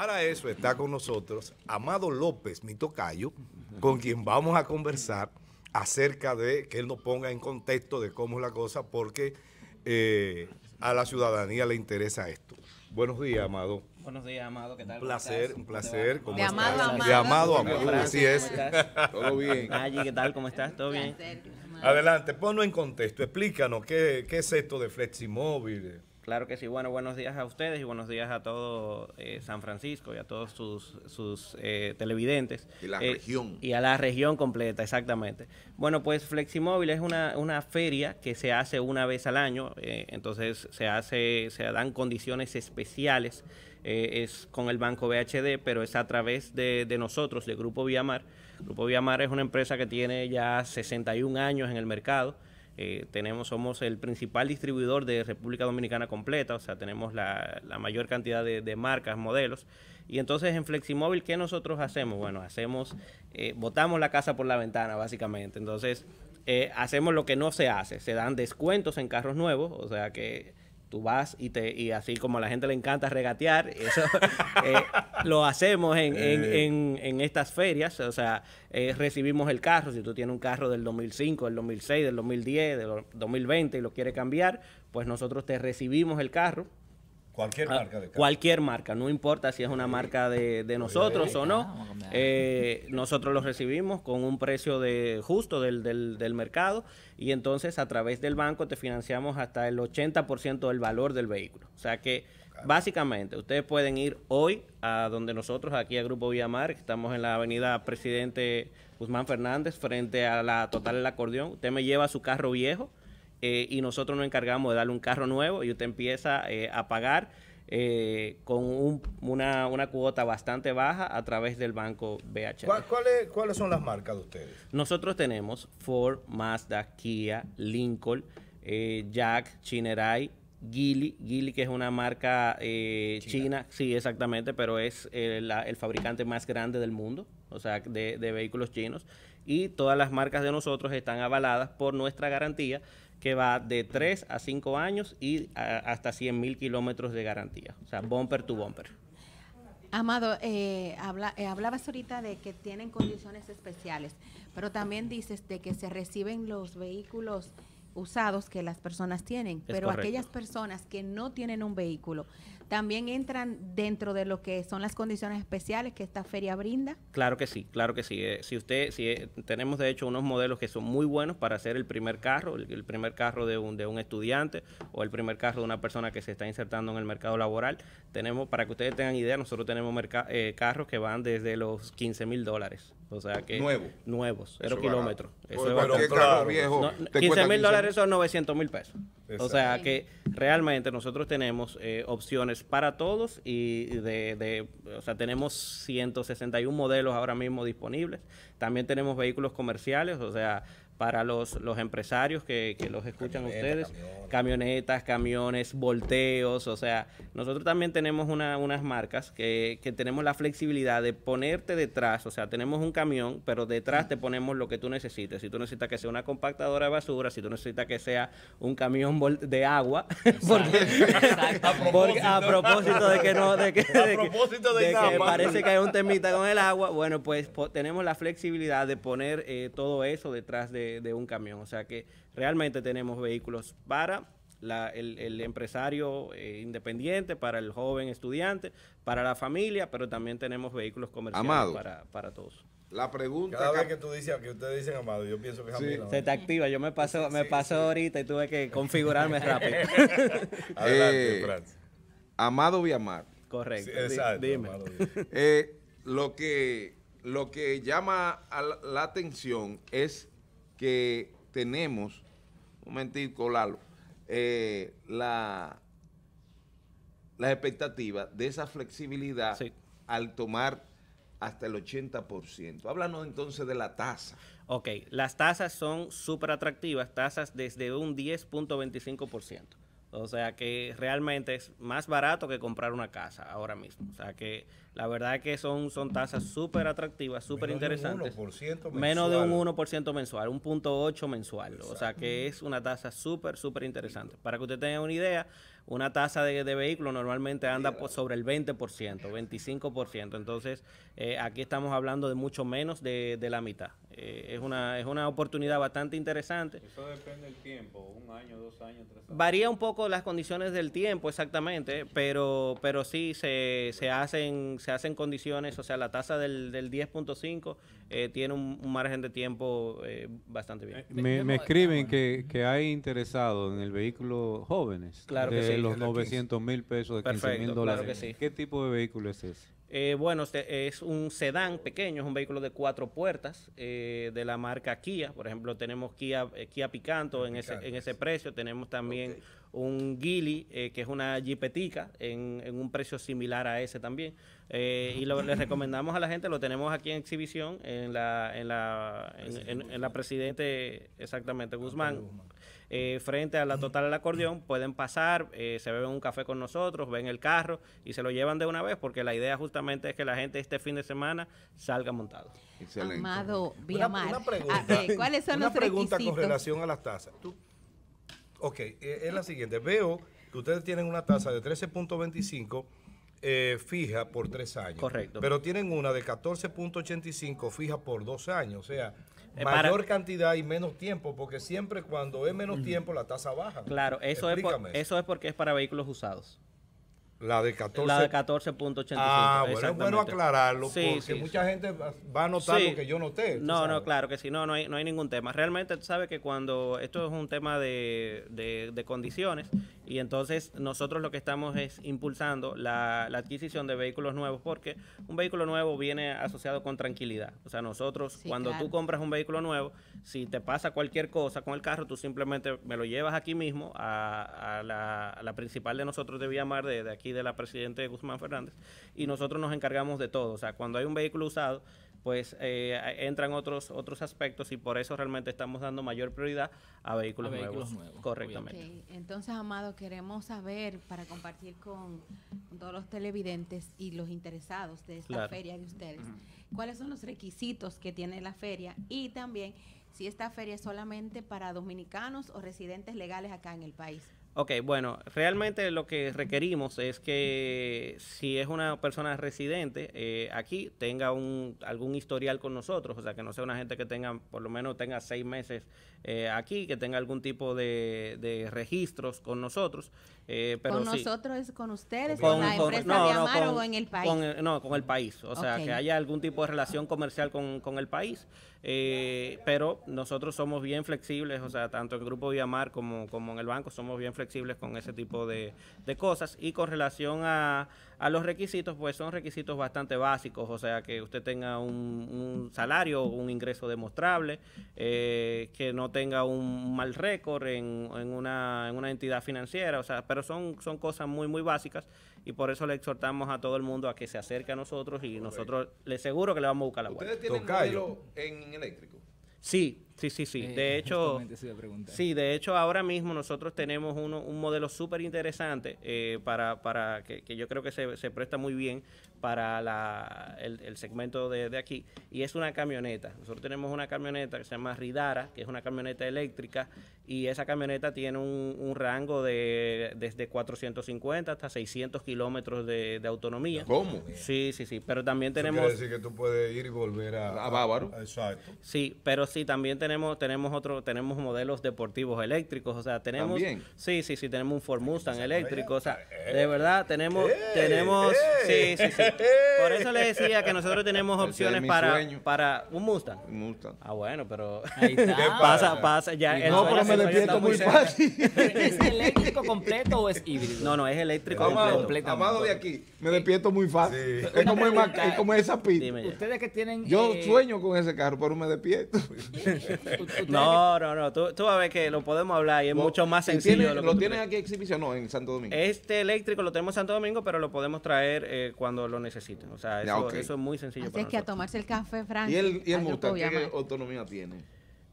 Para eso está con nosotros Amado López, mi tocayo, con quien vamos a conversar acerca de que él nos ponga en contexto de cómo es la cosa, porque eh, a la ciudadanía le interesa esto. Buenos días, Amado. Buenos días, Amado. ¿Qué tal? Un placer, un placer. de Amado, Amado. De Amado, Amado. Así es. Todo bien. ¿qué tal? ¿Cómo estás? ¿Todo bien? Adelante, ponlo en contexto. Explícanos qué, qué es esto de Fleximóvil. Claro que sí. Bueno, buenos días a ustedes y buenos días a todo eh, San Francisco y a todos sus, sus eh, televidentes. Y la eh, región. Y a la región completa, exactamente. Bueno, pues Fleximóvil es una, feria que se hace una vez al año, entonces se, hace, se dan condiciones especiales. es con el Banco BHD, pero es a través de, de nosotros, de Grupo Viamar. Grupo Viamar es una empresa que tiene ya 61 años en el mercado eh, tenemos, somos el principal distribuidor de República Dominicana completa, o sea, tenemos la, mayor cantidad de, marcas, modelos. Y entonces en Fleximóvil, ¿qué nosotros hacemos? Bueno, hacemos, eh, botamos la casa por la ventana, básicamente. Entonces, eh, hacemos lo que no se hace, se dan descuentos en carros nuevos, o sea que Tú vas y te y así como a la gente le encanta regatear, eso eh, lo hacemos en, eh. en, en, estas ferias. O sea, eh, recibimos el carro. Si tú tienes un carro del 2005, del 2006, del 2010, del 2020 y lo quieres cambiar, pues nosotros te recibimos el carro Cualquier ah, marca de Cualquier marca, no importa si es una marca de, nosotros o no. Eh, nosotros los recibimos con un precio de justo del, mercado y entonces a través del banco te financiamos hasta el 80% del valor del vehículo. O sea que básicamente ustedes pueden ir hoy a donde nosotros, aquí a Grupo Villamar, que estamos en la avenida Presidente Guzmán Fernández, frente a la Total El Acordeón. Usted me lleva su carro viejo eh, y nosotros nos encargamos de darle un carro nuevo y usted empieza eh, a pagar eh, con una, cuota bastante baja a través del banco BH ¿Cuáles son las marcas de ustedes? Nosotros tenemos Ford, Mazda, Kia, Lincoln, Jack, Chineray, Geely, Geely que es una marca china. sí, exactamente, pero es el fabricante más grande del mundo, o sea, de, vehículos chinos. Y todas las marcas de nosotros están avaladas por nuestra garantía, que va de 3 a 5 años y hasta 100 mil kilómetros de garantía, o sea, bumper to bumper. Amado, eh, habla, eh, hablabas ahorita de que tienen condiciones especiales, pero también dices de que se reciben los vehículos usados que las personas tienen, pero aquellas personas que no tienen un vehículo, también entran dentro de lo que son las condiciones especiales que esta feria brinda. Claro que sí, claro que sí. Eh, si usted, si eh, tenemos de hecho unos modelos que son muy buenos para hacer el primer carro, el, primer carro de un, de un estudiante o el primer carro de una persona que se está insertando en el mercado laboral. Tenemos, para que ustedes tengan idea, nosotros tenemos eh, carros que van desde los 15 mil dólares. O sea que. nuevos, Nuevos, cero eso kilómetros. qué carro viejo. 15 mil dólares son 900 mil pesos. O sea que realmente nosotros tenemos eh, opciones para todos y de, de, o sea, tenemos 161 modelos ahora mismo disponibles. También tenemos vehículos comerciales, o sea, para los, empresarios que, los escuchan ustedes, camionetas, camiones, volteos, o sea, nosotros también tenemos unas marcas que, tenemos la flexibilidad de ponerte detrás, o sea, tenemos un camión, pero detrás te ponemos lo que tú necesites, si tú necesitas que sea una compactadora de basura, si tú necesitas que sea un camión de agua, A, propósito. de que no, de que, parece que hay un temita con el agua, bueno, pues tenemos la flexibilidad de poner eh, todo eso detrás de un camión. O sea que realmente tenemos vehículos para el, empresario eh, independiente, para el joven estudiante, para la familia, pero también tenemos vehículos comerciales para, para, todos. La pregunta Cada vez que tú dices que ustedes dicen Amado, yo pienso que es Se te activa, yo me paso me pasó ahorita y tuve que configurarme rápido. Eh, Amado Viamar. Correcto. dime. Eh, lo que lo que llama a la atención es que tenemos, un momentico, Lalo, eh, la, las expectativas de esa flexibilidad al tomar hasta el 80%. Háblanos entonces de la tasa. Ok, las tasas son súper atractivas, tasas desde un 10.25%. O sea que realmente es más barato que comprar una casa ahora mismo. O sea que la verdad es que son, son tasas súper atractivas, súper interesantes. Menos de un 1% mensual, un punto 8 mensual. O sea que es una tasa súper, súper interesante. Para que usted tenga una idea, una tasa de, de vehículo normalmente anda por sobre el 20%, 25%. Entonces eh, aquí estamos hablando de mucho menos de, de la mitad. Eh, es, una, es una oportunidad bastante interesante. Eso depende del tiempo, un año, dos años, tres años. Varía un poco las condiciones del tiempo, exactamente, pero, pero sí se, hacen, se hacen condiciones, o sea, la tasa del, del 10.5 eh, tiene un, margen de tiempo eh, bastante bien. Me, escriben que, hay interesados en el vehículo jóvenes claro de los 900 mil pesos, de 15 mil dólares. ¿Qué tipo de vehículo es ese? Eh, bueno, este es un sedán pequeño, es un vehículo de cuatro puertas eh, de la marca Kia. Por ejemplo, tenemos Kia, eh, Kia Picanto en ese, en ese, precio. Tenemos también un Gili, eh, que es una jipetica, en, un precio similar a ese también. Eh, y lo, le recomendamos a la gente, lo tenemos aquí en exhibición, en la, en la, en, la Presidente, exactamente, Guzmán. Eh, frente a la Total del Acordeón, pueden pasar, se beben un café con nosotros, ven el carro y se lo llevan de una vez, porque la idea justamente es que la gente este fin de semana salga montado. Excelente. Amado una, una ah, pregunta, ¿cuáles son con relación a las tasas. Ok, e, es la siguiente. Veo que ustedes tienen una tasa de 13.25 eh, fija por tres años. Correcto. Pero tienen una de 14.85 fija por dos años. O sea, mayor cantidad y menos tiempo, porque siempre cuando es menos mm. tiempo la tasa baja. Claro, eso eso es porque es para vehículos usados. La de 14. La de 14.85. Ah, bueno, es bueno aclararlo porque mucha gente va a notar lo que yo noté. No, no, claro que sí. No, no hay, no hay ningún tema. Realmente tú sabes que cuando esto es un tema de, de condiciones y entonces nosotros lo que estamos es impulsando la, adquisición de vehículos nuevos porque un vehículo nuevo viene asociado con tranquilidad. O sea, nosotros cuando tú compras un vehículo nuevo, si te pasa cualquier cosa con el carro, tú simplemente me lo llevas aquí mismo a, la, principal de nosotros de Villamar, de, de aquí de la presidente Guzmán Fernández, y nosotros nos encargamos de todo. O sea, cuando hay un vehículo usado, pues eh, entran otros otros aspectos y por eso realmente estamos dando mayor prioridad a vehículos, nuevos, correctamente. Entonces, Amado, queremos saber para compartir con, todos los televidentes y los interesados de esta feria de ustedes, cuáles son los requisitos que tiene la feria y también si esta feria es solamente para dominicanos o residentes legales acá en el país. Ok, bueno, realmente lo que requerimos es que si es una persona residente eh, aquí, tenga un, algún historial con nosotros, o sea, que no sea una gente que tenga, por lo menos tenga seis meses eh, aquí, que tenga algún tipo de, registros con nosotros. Eh, pero con nosotros, con ustedes, con, la empresa o en el país. no, con el país, o sea, que haya algún tipo de relación comercial con, el país, pero nosotros somos bien flexibles, o sea, tanto el Grupo Viamar como, como en el banco somos bien flexibles flexibles con ese tipo de, de cosas. Y con relación a, a, los requisitos, pues son requisitos bastante básicos, o sea, que usted tenga un, un salario, un ingreso demostrable, eh, que no tenga un mal récord en, en, una, en una entidad financiera, o sea, pero son, son cosas muy, muy básicas y por eso le exhortamos a todo el mundo a que se acerque a nosotros y nosotros le seguro que le vamos a buscar la vuelta. ¿Ustedes en eléctrico? Sí, Sí, sí, sí. Eh, de hecho, sí, de hecho ahora mismo nosotros tenemos uno, un modelo súper interesante eh, para, para que, que, yo creo que se, se presta muy bien para la, el, el, segmento de, de, aquí y es una camioneta. Nosotros tenemos una camioneta que se llama Ridara, que es una camioneta eléctrica y esa camioneta tiene un, un rango de desde 450 hasta 600 kilómetros de, de, autonomía. ¿Cómo? Sí, sí, sí. Pero también tenemos. Quiere decir que tú puedes ir y volver a, a Bávaro. exacto. Sí, pero sí también tenemos tenemos, tenemos otro, tenemos modelos deportivos eléctricos, o sea, tenemos, ¿También? sí, sí, sí, tenemos un Ford Mustang eléctrico, o sea, de verdad tenemos, tenemos, sí, sí, sí. Por eso le decía que nosotros tenemos opciones para, para un Mustang. Ah, bueno, pero pasa, pasa, ya. No, pero me despierto muy fácil. ¿Es eléctrico completo o es híbrido? No, no, es eléctrico completo. Amado de aquí, me despierto muy fácil. Es, como como esa pista. Ustedes que tienen. Yo eh, sueño con ese carro, pero me despierto no, no, no. Tú, vas a ver que lo podemos hablar y es mucho más sencillo. lo, tienes aquí exhibición? No, en Santo Domingo. Este eléctrico lo tenemos en Santo Domingo, pero lo podemos traer eh, cuando lo necesiten. O sea, ah, eso, es muy sencillo. Así es que a tomarse el café, Fran. ¿Y el, y el Mustang, qué autonomía tiene?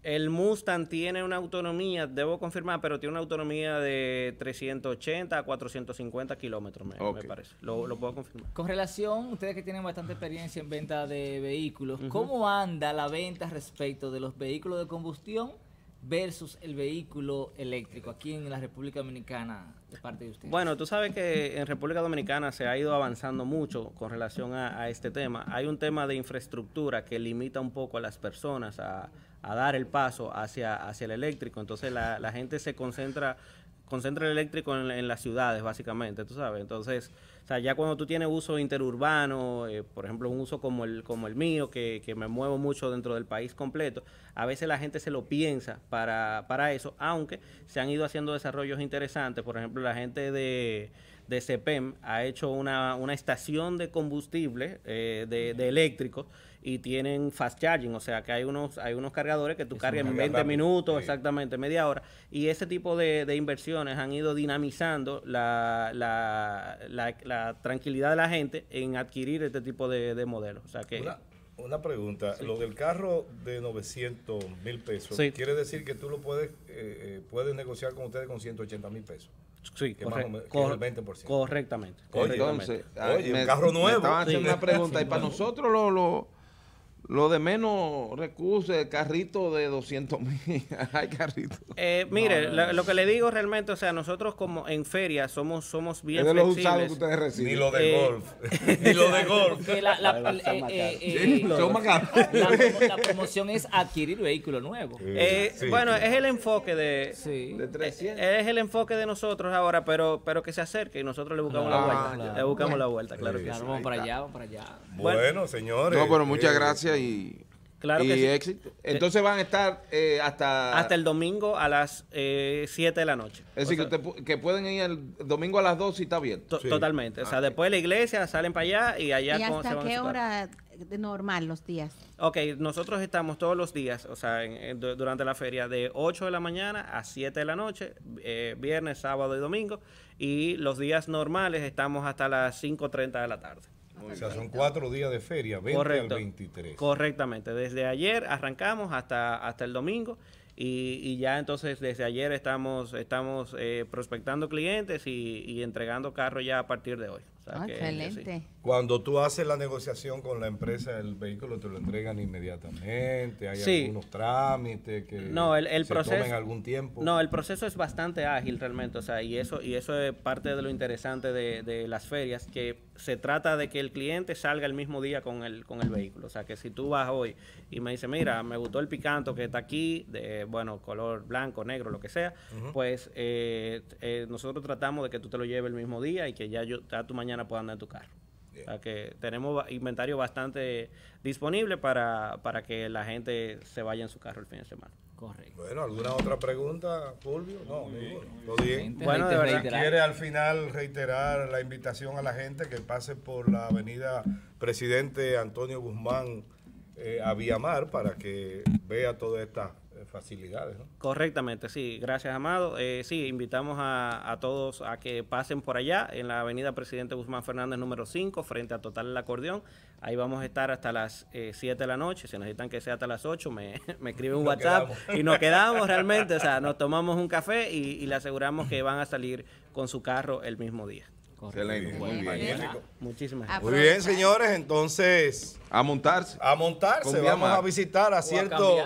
El Mustang tiene una autonomía, debo confirmar, pero tiene una autonomía de 380 a 450 kilómetros, me, parece. Lo, puedo confirmar. Con relación, ustedes que tienen bastante experiencia en venta de vehículos, ¿cómo anda la venta respecto de los vehículos de combustión versus el vehículo eléctrico aquí en la República Dominicana de parte de ustedes? Bueno, tú sabes que en República Dominicana se ha ido avanzando mucho con relación a este tema. Hay un tema de infraestructura que limita un poco a las personas a a dar el paso hacia, hacia el eléctrico. Entonces la, la gente se concentra, concentra el eléctrico en, las ciudades, básicamente, tú sabes. Entonces, ya cuando tú tienes uso interurbano, eh, por ejemplo, un uso como el, como el mío, que, que, me muevo mucho dentro del país completo, a veces la gente se lo piensa para, para eso, aunque se han ido haciendo desarrollos interesantes. Por ejemplo, la gente de de CEPEM ha hecho una, una estación de combustible, eh, de, de eléctrico, y tienen fast charging, o sea que hay unos, hay unos cargadores que tú cargas en 20 minutos, exactamente, media hora. Y ese tipo de, inversiones han ido dinamizando la, la, tranquilidad de la gente en adquirir este tipo de, modelos. que... Una, pregunta, lo del carro de 900 mil pesos, ¿quiere decir que tú lo puedes, eh, eh, puedes negociar con ustedes con 180 mil pesos? Sí, 20%. Correctamente. correctamente. Entonces, oye, ah, un carro nuevo. una pregunta. y para nosotros, lo, lo de menos recursos, el carrito de 200 mil. Hay carrito. Eh, mire, lo que le digo realmente, o sea, nosotros como en feria somos, somos bien es ustedes Ni lo de golf. Ni lo de golf. la, promoción es adquirir vehículo nuevo. Eh, eh, bueno, es el enfoque de... 300. Eh, es el enfoque de nosotros ahora, pero, pero que se acerque y nosotros le buscamos la vuelta. Le buscamos la vuelta, claro que Vamos para allá, vamos para allá. Bueno, señores. No, pero muchas gracias y, claro que Entonces van a estar eh, hasta... Hasta el domingo a las 7 eh, de la noche. Es decir, que, pueden ir el domingo a las 2 si está bien. Totalmente. o sea, ah, después de la iglesia salen para allá y allá... ¿Y hasta qué hora normal los días? Ok, nosotros estamos todos los días, o sea, durante la feria de 8 de la mañana a 7 de la noche, eh, viernes, sábado y domingo. Y los días normales estamos hasta las 5.30 de la tarde o sea, son cuatro días de feria, 20 al 23. Correctamente. Desde ayer arrancamos hasta, hasta el domingo. Y, ya entonces desde ayer estamos, estamos eh, prospectando clientes y, y entregando carros ya a partir de hoy. Ah, excelente. Cuando tú haces la negociación con la empresa, el vehículo te lo entregan inmediatamente, hay algunos trámites que no, el, proceso, tomen algún tiempo. No, el proceso es bastante ágil realmente, o sea, y eso, y eso es parte de lo interesante de, las ferias, que se trata de que el cliente salga el mismo día con el, con el vehículo. O sea, que si tú vas hoy y me dice, mira, me gustó el picanto que está aquí, de, bueno, color blanco, negro, lo que sea, pues eh, eh, nosotros tratamos de que tú te lo lleves el mismo día y que ya yo, tu mañana mañana pueda andar en tu carro. que tenemos inventario bastante disponible para, que la gente se vaya en su carro el fin de semana. Correcto. Bueno, ¿alguna otra pregunta, Fulvio? No, no. Bueno, Quiere al final reiterar la invitación a la gente que pase por la avenida Presidente Antonio Guzmán eh, a Viamar para que vea toda esta facilidades. ¿no? Correctamente, sí. Gracias, Amado. Eh, sí, invitamos a, todos a que pasen por allá en la avenida Presidente Guzmán Fernández número 5, frente a Total El Acordeón. Ahí vamos a estar hasta las 7 eh, de la noche. Si necesitan que sea hasta las 8, me, me escriben un WhatsApp y nos quedamos realmente. O sea, nos tomamos un café y le aseguramos que van a salir con su carro el mismo día. Excelente. Muy bien. Muchísimas Muy bien, señores. Entonces. A montarse. A montarse. Vamos a visitar a ciertos.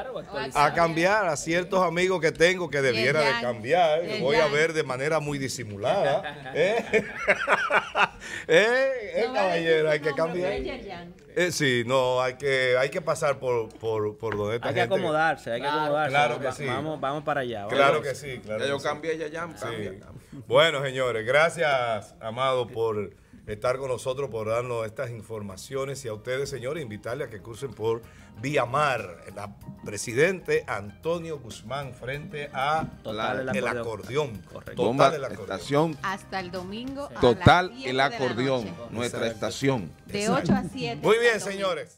A, cambiar a ciertos amigos que tengo que debiera de cambiar. voy a ver de manera muy disimulada. ¿eh? Eh, eh, no eh, caballero, hay que cambiar. Eh, sí, no, hay que, hay que pasar por, por, por donde está. Hay que acomodarse, hay que acomodarse. Claro que sí. Vamos, vamos para allá. Claro que sí, claro. Ya yo cambié, ya, ya, Bueno, señores, gracias, Amado, por estar con nosotros por darnos estas informaciones y a ustedes, señores, invitarles a que crucen por Vía Mar, la presidente Antonio Guzmán frente a la, el acordeón. Correcto. Total Hasta el domingo. Total el acordeón, nuestra estación. De 8 a 7. Muy bien, señores.